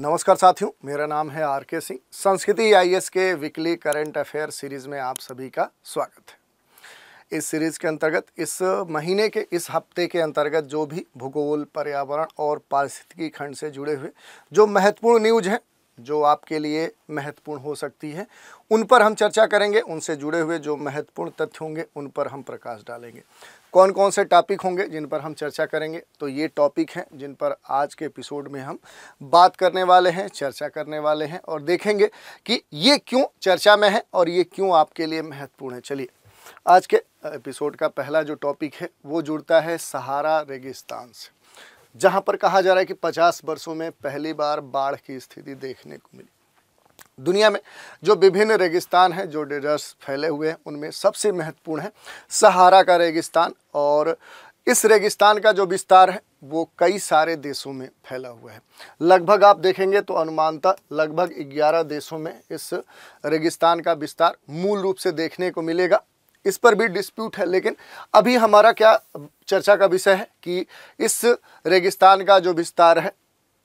नमस्कार साथियों मेरा नाम है आर के सिंह संस्कृति आईएएस के वीकली करंट अफेयर सीरीज़ में आप सभी का स्वागत है इस सीरीज़ के अंतर्गत इस महीने के इस हफ्ते के अंतर्गत जो भी भूगोल पर्यावरण और पारिस्थितिकी खंड से जुड़े हुए जो महत्वपूर्ण न्यूज हैं जो आपके लिए महत्वपूर्ण हो सकती है उन पर हम चर्चा करेंगे उनसे जुड़े हुए जो महत्वपूर्ण तथ्य होंगे उन पर हम प्रकाश डालेंगे कौन कौन से टॉपिक होंगे जिन पर हम चर्चा करेंगे तो ये टॉपिक हैं जिन पर आज के एपिसोड में हम बात करने वाले हैं चर्चा करने वाले हैं और देखेंगे कि ये क्यों चर्चा में है और ये क्यों आपके लिए महत्वपूर्ण है चलिए आज के एपिसोड का पहला जो टॉपिक है वो जुड़ता है सहारा रेगिस्तान से जहाँ पर कहा जा रहा है कि पचास वर्षों में पहली बार बाढ़ की स्थिति देखने को मिली दुनिया में जो विभिन्न रेगिस्तान हैं जो डेजर्ट्स फैले हुए हैं उनमें सबसे महत्वपूर्ण है सहारा का रेगिस्तान और इस रेगिस्तान का जो विस्तार है वो कई सारे देशों में फैला हुआ है लगभग आप देखेंगे तो अनुमानता लगभग 11 देशों में इस रेगिस्तान का विस्तार मूल रूप से देखने को मिलेगा इस पर भी डिस्प्यूट है लेकिन अभी हमारा क्या चर्चा का विषय है कि इस रेगिस्तान का जो विस्तार है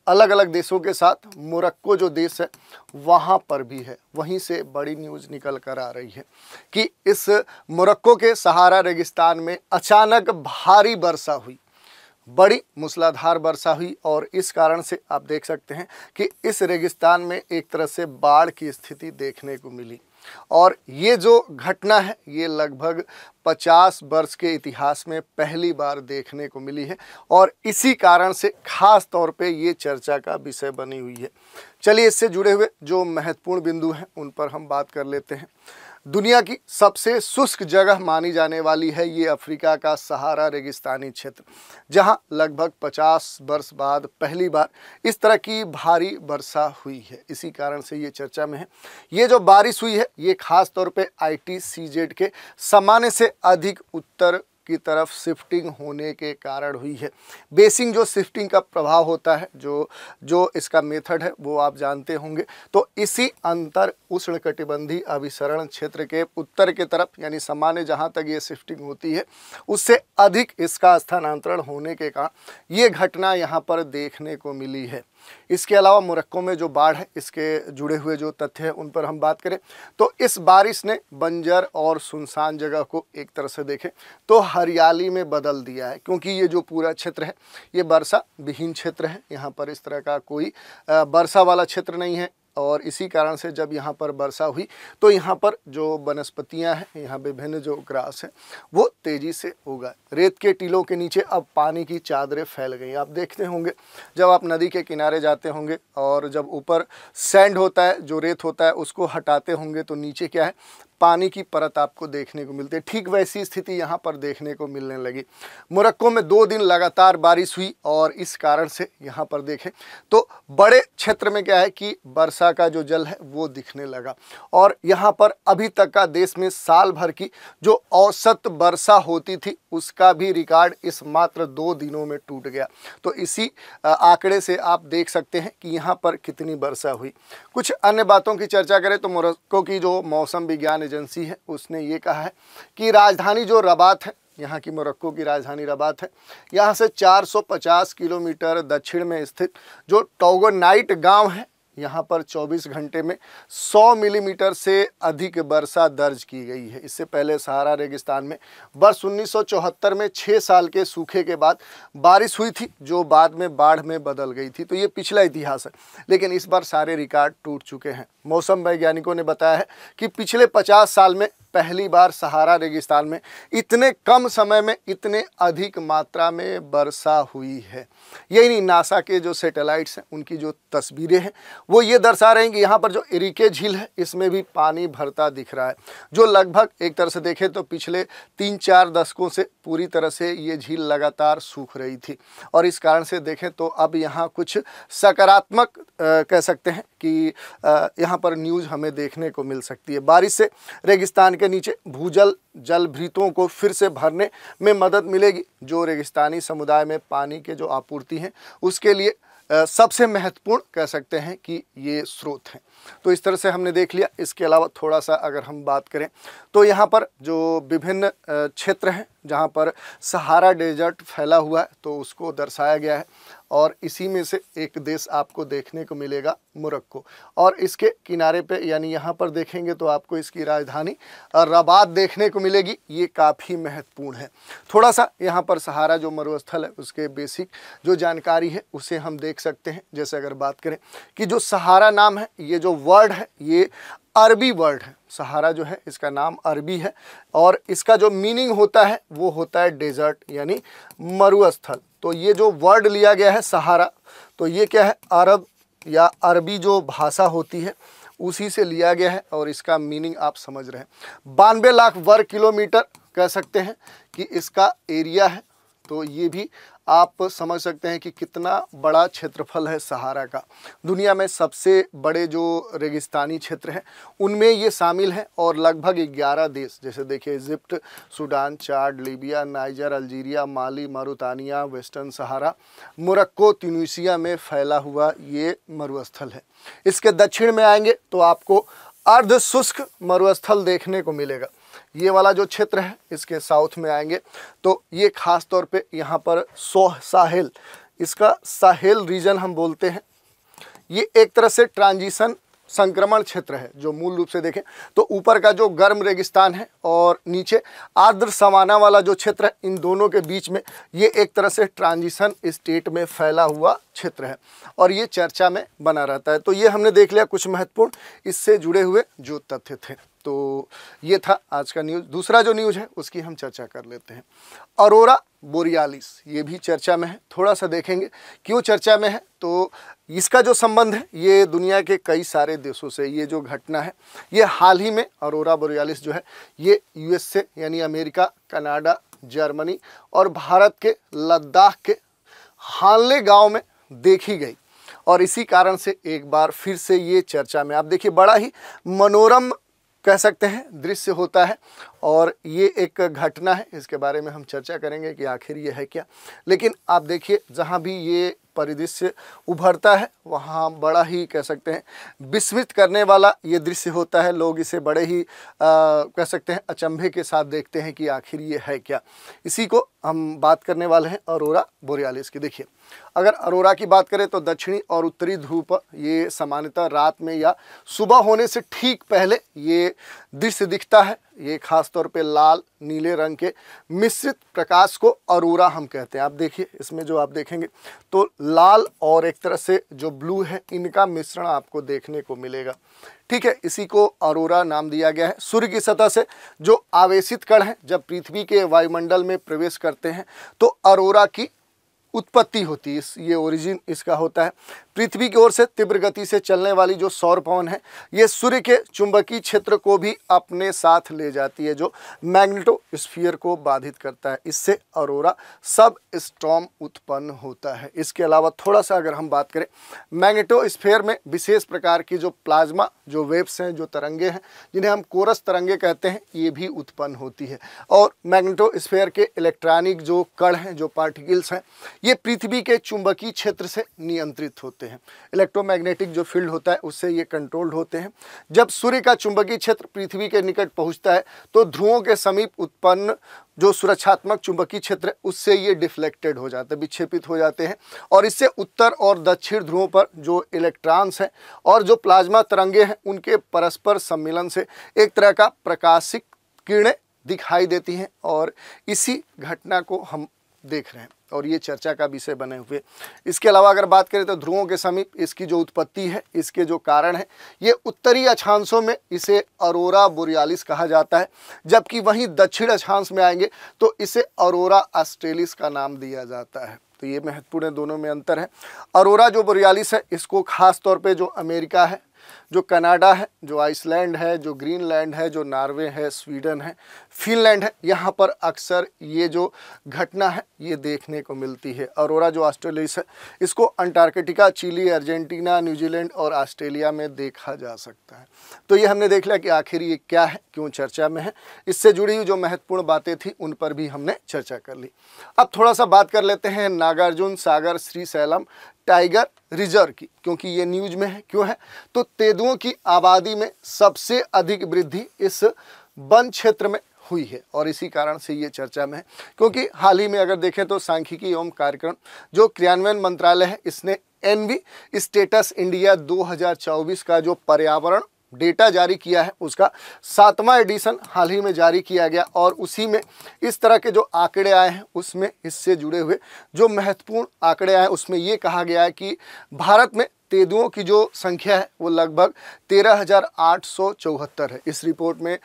अलग अलग देशों के साथ मोरक्को जो देश है वहाँ पर भी है वहीं से बड़ी न्यूज़ निकल कर आ रही है कि इस मोरक्को के सहारा रेगिस्तान में अचानक भारी वर्षा हुई बड़ी मूसलाधार वर्षा हुई और इस कारण से आप देख सकते हैं कि इस रेगिस्तान में एक तरह से बाढ़ की स्थिति देखने को मिली और ये जो घटना है ये लगभग 50 वर्ष के इतिहास में पहली बार देखने को मिली है और इसी कारण से खास तौर पे ये चर्चा का विषय बनी हुई है चलिए इससे जुड़े हुए जो महत्वपूर्ण बिंदु हैं उन पर हम बात कर लेते हैं दुनिया की सबसे शुष्क जगह मानी जाने वाली है ये अफ्रीका का सहारा रेगिस्तानी क्षेत्र जहां लगभग 50 वर्ष बाद पहली बार इस तरह की भारी वर्षा हुई है इसी कारण से ये चर्चा में है ये जो बारिश हुई है ये खास तौर पे आईटीसीजेड के सामान्य से अधिक उत्तर की तरफ शिफ्टिंग होने के कारण हुई है बेसिंग जो शिफ्टिंग का प्रभाव होता है जो जो इसका मेथड है वो आप जानते होंगे तो इसी अंतर उष्ण कटिबंधी अभिसरण क्षेत्र के उत्तर के तरफ यानी सामान्य जहाँ तक ये शिफ्टिंग होती है उससे अधिक इसका स्थानांतरण होने के कारण ये घटना यहाँ पर देखने को मिली है इसके अलावा मुरक्को में जो बाढ़ है इसके जुड़े हुए जो तथ्य हैं उन पर हम बात करें तो इस बारिश ने बंजर और सुनसान जगह को एक तरह से देखें तो हरियाली में बदल दिया है क्योंकि ये जो पूरा क्षेत्र है ये वर्षा विहीन क्षेत्र है यहाँ पर इस तरह का कोई वर्षा वाला क्षेत्र नहीं है और इसी कारण से जब यहाँ पर वर्षा हुई तो यहाँ पर जो वनस्पतियाँ हैं यहाँ विभिन्न जो ग्रास हैं वो तेज़ी से उगा रेत के टीलों के नीचे अब पानी की चादरें फैल गई आप देखते होंगे जब आप नदी के किनारे जाते होंगे और जब ऊपर सैंड होता है जो रेत होता है उसको हटाते होंगे तो नीचे क्या है पानी की परत आपको देखने को मिलती है ठीक वैसी स्थिति यहाँ पर देखने को मिलने लगी मोरक्को में दो दिन लगातार बारिश हुई और इस कारण से यहाँ पर देखें तो बड़े क्षेत्र में क्या है कि वर्षा का जो जल है वो दिखने लगा और यहाँ पर अभी तक का देश में साल भर की जो औसत वर्षा होती थी उसका भी रिकॉर्ड इस मात्र दो दिनों में टूट गया तो इसी आंकड़े से आप देख सकते हैं कि यहाँ पर कितनी वर्षा हुई कुछ अन्य बातों की चर्चा करें तो मोरक्को की जो मौसम विज्ञान एजेंसी है उसने ये कहा है कि राजधानी जो रबात है यहाँ की मोरक्को की राजधानी रबात है यहाँ से 450 किलोमीटर दक्षिण में स्थित जो टोगोनाइट गांव है यहाँ पर 24 घंटे में 100 मिलीमीटर से अधिक वर्षा दर्ज की गई है इससे पहले सहारा रेगिस्तान में वर्ष 1974 में 6 साल के सूखे के बाद बारिश हुई थी जो बाद में बाढ़ में बदल गई थी तो ये पिछला इतिहास है लेकिन इस बार सारे रिकॉर्ड टूट चुके हैं मौसम वैज्ञानिकों ने बताया है कि पिछले 50 साल में पहली बार सहारा रेगिस्तान में इतने कम समय में इतने अधिक मात्रा में वर्षा हुई है यही नहीं नासा के जो सैटेलाइट्स हैं उनकी जो तस्वीरें हैं वो ये दर्शा रहे हैं कि यहाँ पर जो इरीके झील है इसमें भी पानी भरता दिख रहा है जो लगभग एक तरह से देखें तो पिछले तीन चार दशकों से पूरी तरह से ये झील लगातार सूख रही थी और इस कारण से देखें तो अब यहाँ कुछ सकारात्मक कह सकते हैं कि यहाँ यहाँ पर न्यूज़ हमें देखने को मिल सकती है बारिश से रेगिस्तान के नीचे भूजल जल भ्रीतों को फिर से भरने में मदद मिलेगी जो रेगिस्तानी समुदाय में पानी के जो आपूर्ति हैं उसके लिए सबसे महत्वपूर्ण कह सकते हैं कि ये स्रोत हैं तो इस तरह से हमने देख लिया इसके अलावा थोड़ा सा अगर हम बात करें तो यहाँ पर जो विभिन्न क्षेत्र हैं जहाँ पर सहारा डेजर्ट फैला हुआ है तो उसको दर्शाया गया है और इसी में से एक देश आपको देखने को मिलेगा मुरक्को और इसके किनारे पे यानी यहाँ पर देखेंगे तो आपको इसकी राजधानी रबात देखने को मिलेगी ये काफ़ी महत्वपूर्ण है थोड़ा सा यहाँ पर सहारा जो मरुस्थल है उसके बेसिक जो जानकारी है उसे हम देख सकते हैं जैसे अगर बात करें कि जो सहारा नाम है ये जो वर्ड है ये अरबी वर्ड है सहारा जो है इसका नाम अरबी है और इसका जो मीनिंग होता है वो होता है डेजर्ट यानी मरुस्थल तो ये जो वर्ड लिया गया है सहारा तो ये क्या है अरब या अरबी जो भाषा होती है उसी से लिया गया है और इसका मीनिंग आप समझ रहे हैं बानवे लाख वर्ग किलोमीटर कह सकते हैं कि इसका एरिया है तो ये भी आप समझ सकते हैं कि कितना बड़ा क्षेत्रफल है सहारा का दुनिया में सबसे बड़े जो रेगिस्तानी क्षेत्र हैं उनमें ये शामिल हैं और लगभग 11 देश जैसे देखिए Egypt Sudan Chad Libya Niger Algeria Mali Mauritania Western Sahara Morocco Tunisia में फैला हुआ ये मरुस्थल है इसके दक्षिण में आएंगे तो आपको अर्ध शुष्क मरुस्थल देखने को मिलेगा ये वाला जो क्षेत्र है इसके साउथ में आएंगे तो ये खास तौर पे यहाँ पर सोह साहिल इसका साहिल रीजन हम बोलते हैं ये एक तरह से ट्रांजिशन संक्रमण क्षेत्र है जो मूल रूप से देखें तो ऊपर का जो गर्म रेगिस्तान है और नीचे आर्द्र सवाना वाला जो क्षेत्र है इन दोनों के बीच में ये एक तरह से ट्रांजिशन स्टेट में फैला हुआ क्षेत्र है और ये चर्चा में बना रहता है तो ये हमने देख लिया कुछ महत्वपूर्ण इससे जुड़े हुए जो तथ्य थे तो ये था आज का न्यूज़ दूसरा जो न्यूज़ है उसकी हम चर्चा कर लेते हैं अरोरा बोरियालिस ये भी चर्चा में है थोड़ा सा देखेंगे क्यों चर्चा में है तो इसका जो संबंध है ये दुनिया के कई सारे देशों से ये जो घटना है ये हाल ही में अरोरा बोरियालिस जो है ये यूएस से यानी अमेरिका कनाडा जर्मनी और भारत के लद्दाख के हाले गाँव में देखी गई और इसी कारण से एक बार फिर से ये चर्चा में आप देखिए बड़ा ही मनोरम कह सकते हैं दृश्य होता है और ये एक घटना है इसके बारे में हम चर्चा करेंगे कि आखिर ये है क्या लेकिन आप देखिए जहाँ भी ये परिदृश्य उभरता है वहाँ बड़ा ही कह सकते हैं विस्मित करने वाला ये दृश्य होता है लोग इसे बड़े ही आ, कह सकते हैं अचंभे के साथ देखते हैं कि आखिर ये है क्या इसी को हम बात करने वाले हैं और बोरियालिस की देखिए अगर अरोरा की बात करें तो दक्षिणी और उत्तरी धूप ये सामान्यतः रात में या सुबह होने से ठीक पहले ये दृश्य दिखता है ये खासतौर पे लाल नीले रंग के मिश्रित प्रकाश को अरोरा हम कहते हैं आप देखिए इसमें जो आप देखेंगे तो लाल और एक तरह से जो ब्लू है इनका मिश्रण आपको देखने को मिलेगा ठीक है इसी को अरोरा नाम दिया गया है सूर्य की सतह से जो आवेशित कण हैं जब पृथ्वी के वायुमंडल में प्रवेश करते हैं तो अरोरा की उत्पत्ति होती है इस ये ओरिजिन इसका होता है पृथ्वी की ओर से तीव्र गति से चलने वाली जो सौर पवन है ये सूर्य के चुंबकीय क्षेत्र को भी अपने साथ ले जाती है जो मैग्नेटो स्फीयर को बाधित करता है इससे अरोरा सब स्टॉम उत्पन्न होता है इसके अलावा थोड़ा सा अगर हम बात करें मैग्नेटो में विशेष प्रकार की जो प्लाज्मा जो वेव्स हैं जो तरंगे हैं जिन्हें हम कोरस तरंगे कहते हैं ये भी उत्पन्न होती है और मैग्नेटो के इलेक्ट्रॉनिक जो कण हैं जो पार्टिकल्स हैं ये पृथ्वी के चुंबकीय क्षेत्र से नियंत्रित होते हैं होते हैं इलेक्ट्रोमैग्नेटिक जो फील्ड होता है उससे ये कंट्रोल्ड होते हैं जब सूर्य का चुंबकीय क्षेत्र पृथ्वी के निकट पहुंचता है तो ध्रुवों के समीप उत्पन्न जो सुरक्षात्मक चुंबकीय क्षेत्र है उससे ये डिफ्लेक्टेड हो जाते हैं विक्षेपित हो जाते हैं और इससे उत्तर और दक्षिण ध्रुवों पर जो इलेक्ट्रॉन्स हैं और जो प्लाज्मा तरंगे हैं उनके परस्पर सम्मिलन से एक तरह का प्रकाशिक किरणें दिखाई देती हैं और इसी घटना को हम देख रहे हैं और ये चर्चा का विषय बने हुए इसके अलावा अगर बात करें तो ध्रुवों के समीप इसकी जो उत्पत्ति है इसके जो कारण है ये उत्तरी अक्षांशों में इसे अरोरा बोरियालिस कहा जाता है जबकि वहीं दक्षिण अक्षांश में आएंगे तो इसे अरोरा ऑस्ट्रेलिस का नाम दिया जाता है तो ये महत्वपूर्ण दोनों में अंतर है अरोरा जो बोरियालिस है इसको खास तौर पे जो अमेरिका है जो कनाडा है जो आइसलैंड है जो ग्रीनलैंड है जो नॉर्वे है स्वीडन है फिनलैंड है यहाँ पर अक्सर ये जो घटना है ये देखने को मिलती है अरोरा जो ऑस्ट्रेलिस है इसको अंटार्कटिका चिली अर्जेंटीना न्यूजीलैंड और ऑस्ट्रेलिया में देखा जा सकता है तो ये हमने देख लिया कि आखिर ये क्या है क्यों चर्चा में है इससे जुड़ी हुई जो महत्वपूर्ण बातें थी उन पर भी हमने चर्चा कर ली अब थोड़ा सा बात कर लेते हैं नागार्जुन सागर श्रीशैलम टाइगर रिजर्व की क्योंकि ये न्यूज में है क्यों है तो तेंदुओं की आबादी में सबसे अधिक वृद्धि इस वन क्षेत्र में हुई है और इसी कारण से ये चर्चा में है क्योंकि हाल ही में अगर देखें तो सांख्यिकी एवं कार्यक्रम जो क्रियान्वयन मंत्रालय है इसने एनवी स्टेटस इंडिया 2024 का जो पर्यावरण डेटा जारी किया है उसका सातवां एडिशन हाल ही में जारी किया गया और उसी में इस तरह के जो आंकड़े आए हैं उसमें इससे जुड़े हुए जो महत्वपूर्ण आंकड़े आए उसमें ये कहा गया है कि भारत में तेंदुओं की जो संख्या है वो लगभग तेरह हज़ार आठ सौ चौहत्तर है इस रिपोर्ट में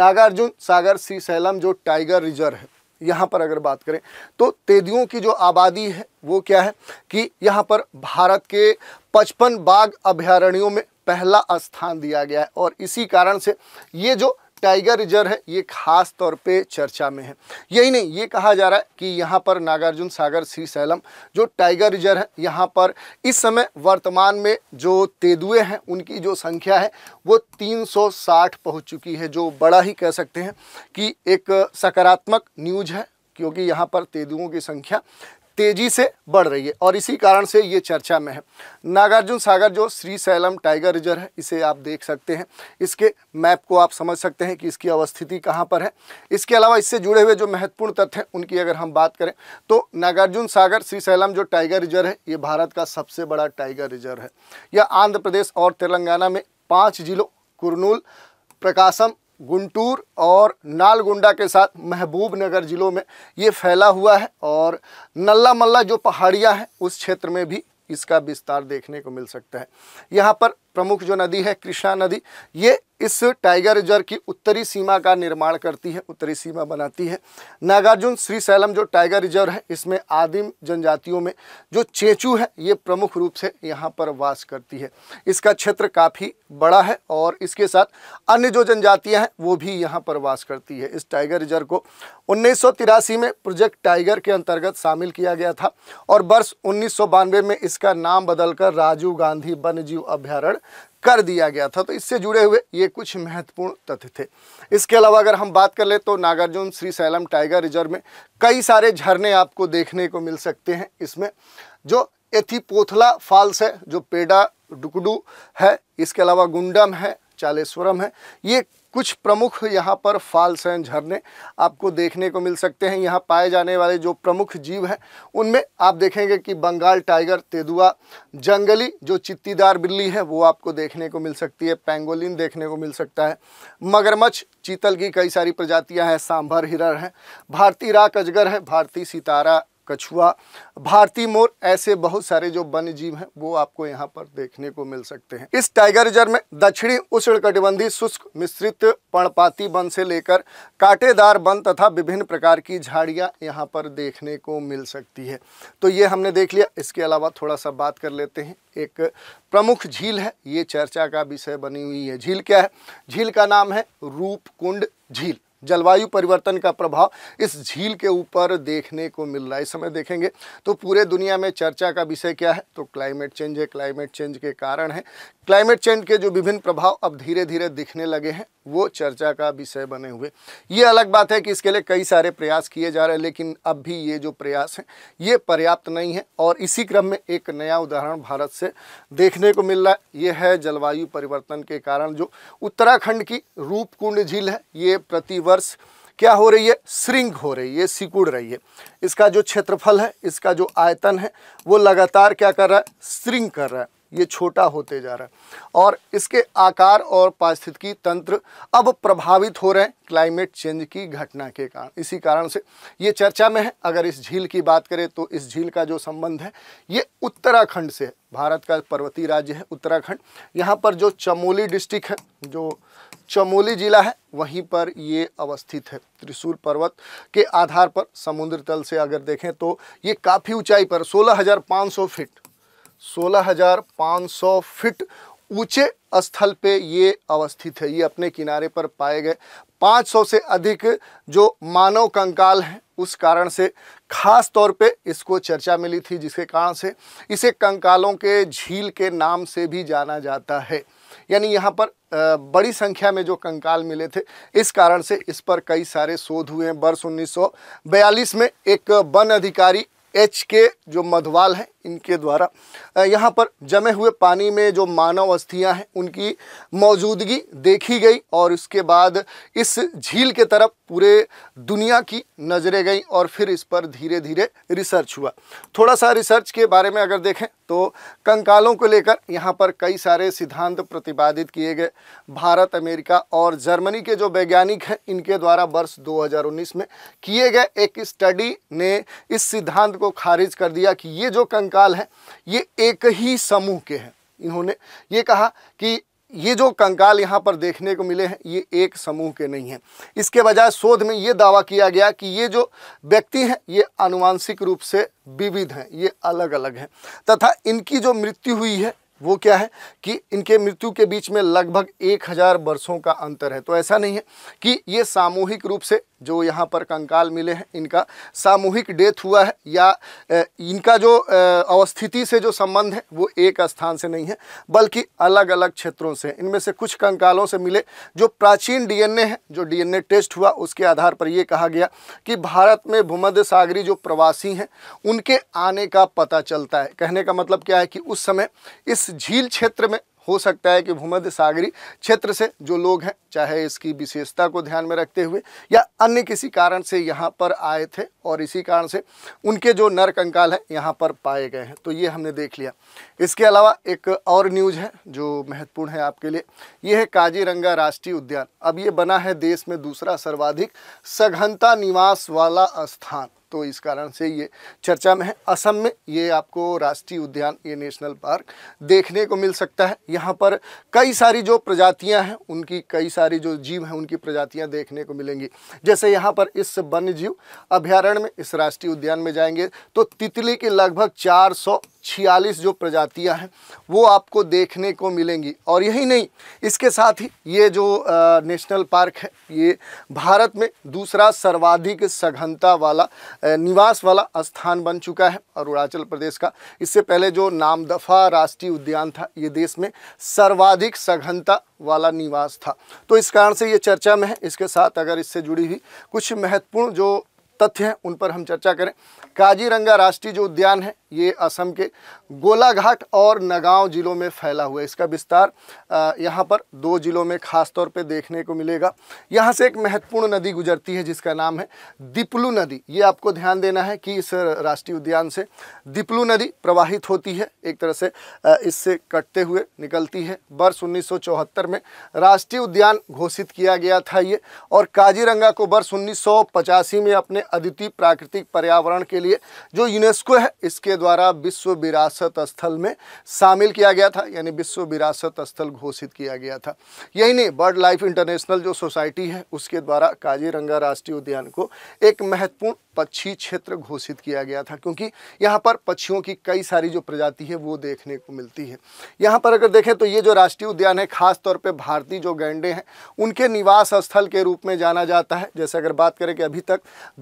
नागार्जुन सागर श्रीशैलम जो टाइगर रिजर्व है यहाँ पर अगर बात करें तो तेंदुओं की जो आबादी है वो क्या है कि यहाँ पर भारत के पचपन बाघ अभ्यारण्यों में पहला स्थान दिया गया है और इसी कारण से ये जो टाइगर रिजर्व है ये खास तौर पे चर्चा में है यही नहीं ये कहा जा रहा है कि यहाँ पर नागार्जुन सागर श्री सैलम जो टाइगर रिजर्व है यहाँ पर इस समय वर्तमान में जो तेंदुए हैं उनकी जो संख्या है वो 360 पहुँच चुकी है जो बड़ा ही कह सकते हैं कि एक सकारात्मक न्यूज है क्योंकि यहाँ पर तेंदुओं की संख्या तेजी से बढ़ रही है और इसी कारण से ये चर्चा में है नागार्जुन सागर जो श्री सैलम टाइगर रिजर्व है इसे आप देख सकते हैं इसके मैप को आप समझ सकते हैं कि इसकी अवस्थिति कहाँ पर है इसके अलावा इससे जुड़े हुए जो महत्वपूर्ण तथ्य हैं उनकी अगर हम बात करें तो नागार्जुन सागर श्री सैलम जो टाइगर रिजर्व है ये भारत का सबसे बड़ा टाइगर रिजर्व है यह आंध्र प्रदेश और तेलंगाना में पाँच जिलों कुरनूल प्रकाशम गुंटूर और नालगुंडा के साथ महबूब नगर ज़िलों में ये फैला हुआ है और नल्ला मल्ला जो पहाड़ियाँ हैं उस क्षेत्र में भी इसका विस्तार देखने को मिल सकता है यहाँ पर प्रमुख जो नदी है कृष्णा नदी ये इस टाइगर रिजर्व की उत्तरी सीमा का निर्माण करती है उत्तरी सीमा बनाती है नागार्जुन श्री सैलम जो टाइगर रिजर्व है इसमें आदिम जनजातियों में जो चेचू है ये प्रमुख रूप से यहाँ पर वास करती है इसका क्षेत्र काफ़ी बड़ा है और इसके साथ अन्य जो जनजातियाँ हैं वो भी यहाँ पर वास करती है इस टाइगर रिजर्व को उन्नीस में प्रोजेक्ट टाइगर के अंतर्गत शामिल किया गया था और वर्ष उन्नीस में इसका नाम बदलकर राजीव गांधी वन्यजीव अभ्यारण्य कर दिया गया था तो इससे जुड़े हुए ये कुछ महत्वपूर्ण तथ्य थे इसके अलावा अगर हम बात कर ले तो Nagarjuna Srisailam tiger reserve में कई सारे झरने आपको देखने को मिल सकते हैं इसमें जो एथीपोथला फॉल्स है जो पेडा डुकडू है इसके अलावा गुंडम है चालेश्वरम है ये कुछ प्रमुख यहाँ पर फॉल्स हैं झरने आपको देखने को मिल सकते हैं यहाँ पाए जाने वाले जो प्रमुख जीव हैं उनमें आप देखेंगे कि बंगाल टाइगर तेदुआ जंगली जो चित्तीदार बिल्ली है वो आपको देखने को मिल सकती है पेंगोलिन देखने को मिल सकता है मगरमच्छ चीतल की कई सारी प्रजातियाँ हैं सांभर हिरर हैं भारतीय राक अजगर है भारतीय सितारा कछुआ भारतीय मोर ऐसे बहुत सारे जो वन्य जीव हैं वो आपको यहाँ पर देखने को मिल सकते हैं इस टाइगर रिजर्व में दक्षिणी उष्णकटिबंधीय शुष्क मिश्रित पर्णपाती वन से लेकर कांटेदार वन तथा विभिन्न प्रकार की झाड़ियाँ यहाँ पर देखने को मिल सकती है तो ये हमने देख लिया इसके अलावा थोड़ा सा बात कर लेते हैं एक प्रमुख झील है ये चर्चा का विषय बनी हुई है झील क्या है झील का नाम है रूपकुंड झील जलवायु परिवर्तन का प्रभाव इस झील के ऊपर देखने को मिल रहा है इस समय देखेंगे तो पूरे दुनिया में चर्चा का विषय क्या है तो क्लाइमेट चेंज है क्लाइमेट चेंज के कारण है क्लाइमेट चेंज के जो विभिन्न प्रभाव अब धीरे धीरे दिखने लगे हैं वो चर्चा का विषय बने हुए ये अलग बात है कि इसके लिए कई सारे प्रयास किए जा रहे हैं लेकिन अब भी ये जो प्रयास हैं ये पर्याप्त नहीं है और इसी क्रम में एक नया उदाहरण भारत से देखने को मिल रहा है ये है जलवायु परिवर्तन के कारण जो उत्तराखंड की रूपकुंड झील है ये प्रतिवर्ष क्या हो रही है श्रिंक हो रही है सिकुड़ रही है इसका जो क्षेत्रफल है इसका जो आयतन है वो लगातार क्या कर रहा है श्रिंक कर रहा है ये छोटा होते जा रहा है और इसके आकार और पारिस्थितिकी तंत्र अब प्रभावित हो रहे हैं क्लाइमेट चेंज की घटना के कारण इसी कारण से ये चर्चा में है अगर इस झील की बात करें तो इस झील का जो संबंध है ये उत्तराखंड से है भारत का पर्वतीय राज्य है उत्तराखंड यहाँ पर जो चमोली डिस्ट्रिक्ट है जो चमोली जिला है वहीं पर ये अवस्थित है त्रिशूल पर्वत के आधार पर समुद्र तल से अगर देखें तो ये काफ़ी ऊंचाई पर सोलह फीट 16,500 फीट ऊंचे स्थल पे ये अवस्थित है ये अपने किनारे पर पाए गए 500 से अधिक जो मानव कंकाल हैं उस कारण से खास तौर पे इसको चर्चा मिली थी जिसके कारण से इसे कंकालों के झील के नाम से भी जाना जाता है यानी यहाँ पर बड़ी संख्या में जो कंकाल मिले थे इस कारण से इस पर कई सारे शोध हुए हैं वर्ष 1942 में एक वन अधिकारी एच के जो मधवाल हैं इनके द्वारा यहाँ पर जमे हुए पानी में जो मानव अस्थियाँ हैं उनकी मौजूदगी देखी गई और इसके बाद इस झील के तरफ पूरे दुनिया की नज़रें गई और फिर इस पर धीरे धीरे रिसर्च हुआ थोड़ा सा रिसर्च के बारे में अगर देखें तो कंकालों को लेकर यहाँ पर कई सारे सिद्धांत प्रतिपादित किए गए भारत अमेरिका और जर्मनी के जो वैज्ञानिक हैं इनके द्वारा वर्ष 2019 में किए गए एक स्टडी ने इस सिद्धांत को खारिज कर दिया कि ये जो कंकाल कंकाल हैं ये एक ही समूह के हैं इन्होंने ये कहा कि ये जो कंकाल यहाँ पर देखने को मिले हैं ये एक समूह के नहीं हैं इसके बजाय शोध में ये दावा किया गया कि ये जो व्यक्ति हैं ये आनुवांशिक रूप से विविध हैं ये अलग अलग हैं तथा इनकी जो मृत्यु हुई है वो क्या है कि इनके मृत्यु के बीच में लगभग एक हज़ार वर्षों का अंतर है तो ऐसा नहीं है कि ये सामूहिक रूप से जो यहाँ पर कंकाल मिले हैं इनका सामूहिक डेथ हुआ है या इनका जो अवस्थिति से जो संबंध है वो एक स्थान से नहीं है बल्कि अलग अलग क्षेत्रों से इनमें से कुछ कंकालों से मिले जो प्राचीन डीएनए है जो डीएनए टेस्ट हुआ उसके आधार पर ये कहा गया कि भारत में भूमध्य सागरी जो प्रवासी हैं उनके आने का पता चलता है कहने का मतलब क्या है कि उस समय इस झील क्षेत्र में हो सकता है कि भूमध्य सागरी क्षेत्र से जो लोग हैं चाहे इसकी विशेषता को ध्यान में रखते हुए या अन्य किसी कारण से यहाँ पर आए थे और इसी कारण से उनके जो नर कंकाल हैं यहाँ पर पाए गए हैं तो ये हमने देख लिया इसके अलावा एक और न्यूज़ है जो महत्वपूर्ण है आपके लिए ये है काजीरंगा राष्ट्रीय उद्यान अब ये बना है देश में दूसरा सर्वाधिक सघनता निवास वाला स्थान तो इस कारण से ये चर्चा में है असम में ये आपको राष्ट्रीय उद्यान ये नेशनल पार्क देखने को मिल सकता है यहाँ पर कई सारी जो प्रजातियाँ हैं उनकी कई सारी जो जीव हैं उनकी प्रजातियाँ देखने को मिलेंगी जैसे यहाँ पर इस वन्य जीव अभ्यारण्य में इस राष्ट्रीय उद्यान में जाएंगे तो तितली के लगभग चार छियालीस जो प्रजातियां हैं वो आपको देखने को मिलेंगी और यही नहीं इसके साथ ही ये जो नेशनल पार्क है ये भारत में दूसरा सर्वाधिक सघनता वाला निवास वाला स्थान बन चुका है अरुणाचल प्रदेश का इससे पहले जो नामदफा राष्ट्रीय उद्यान था ये देश में सर्वाधिक सघनता वाला निवास था तो इस कारण से ये चर्चा में है इसके साथ अगर इससे जुड़ी हुई कुछ महत्वपूर्ण जो तथ्य हैं उन पर हम चर्चा करें काजीरंगा राष्ट्रीय जो उद्यान है ये असम के गोलाघाट और नगांव ज़िलों में फैला हुआ है इसका विस्तार यहाँ पर दो ज़िलों में खास तौर पे देखने को मिलेगा यहाँ से एक महत्वपूर्ण नदी गुजरती है जिसका नाम है दिपलू नदी ये आपको ध्यान देना है कि इस राष्ट्रीय उद्यान से दिपलू नदी प्रवाहित होती है एक तरह से इससे कटते हुए निकलती है वर्ष उन्नीस में राष्ट्रीय उद्यान घोषित किया गया था ये और काजीरंगा को वर्ष उन्नीस में अपने अद्वितीय प्राकृतिक पर्यावरण के लिए जो यूनेस्को है इसके द्वारा द्वारा विश्व विरासत स्थल में शामिल किया गया था यानी विश्व विरासत स्थल घोषित किया गया था यही नहीं बर्ड लाइफ इंटरनेशनल जो सोसाइटी है उसके द्वारा काजीरंगा राष्ट्रीय उद्यान को एक महत्वपूर्ण पक्षी क्षेत्र घोषित किया गया था क्योंकि यहाँ पर पक्षियों की कई सारी जो प्रजाति है वो देखने को मिलती है यहाँ पर अगर देखें तो ये जो राष्ट्रीय उद्यान है खास तौर भारतीय जो गैंडे हैं उनके निवास स्थल के रूप में जाना जाता है जैसे अगर बात करें कि अभी तक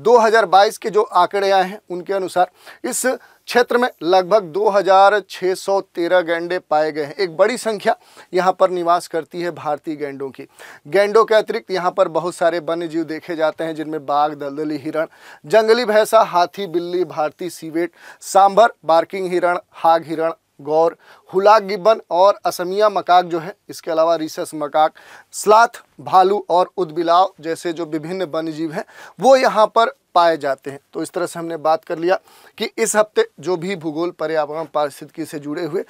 2022 के जो आंकड़े आए हैं उनके अनुसार इस क्षेत्र में लगभग 2613 गैंडे पाए गए हैं एक बड़ी संख्या यहाँ पर निवास करती है भारतीय गैंडों की गैंडों के अतिरिक्त यहाँ पर बहुत सारे वन्य जीव देखे जाते हैं जिनमें बाघ दलदली हिरण जंगली भैंसा हाथी बिल्ली भारतीय सीवेट सांभर बार्किंग हिरण हाग हिरण गौर हुला गिब्बन और असमिया मकाक जो है इसके अलावा रिसस मकाक स्लाथ भालू और उदबिलाव जैसे जो विभिन्न वन्य जीव हैं वो यहाँ पर पाए जाते हैं तो इस तरह से हमने बात कर लिया कि इस हफ्ते जो भी भूगोल पर्यावरण पारिस्थितिकी से जुड़े हुए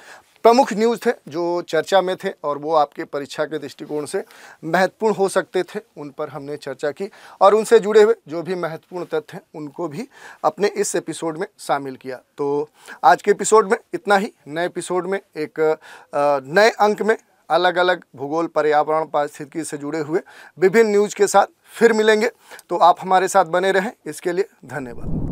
प्रमुख न्यूज़ थे जो चर्चा में थे और वो आपके परीक्षा के दृष्टिकोण से महत्वपूर्ण हो सकते थे उन पर हमने चर्चा की और उनसे जुड़े हुए जो भी महत्वपूर्ण तथ्य हैं उनको भी अपने इस एपिसोड में शामिल किया तो आज के एपिसोड में इतना ही नए एपिसोड में एक नए अंक में अलग अलग भूगोल पर्यावरण पारिस्थितिकी से जुड़े हुए विभिन्न न्यूज़ के साथ फिर मिलेंगे तो आप हमारे साथ बने रहें इसके लिए धन्यवाद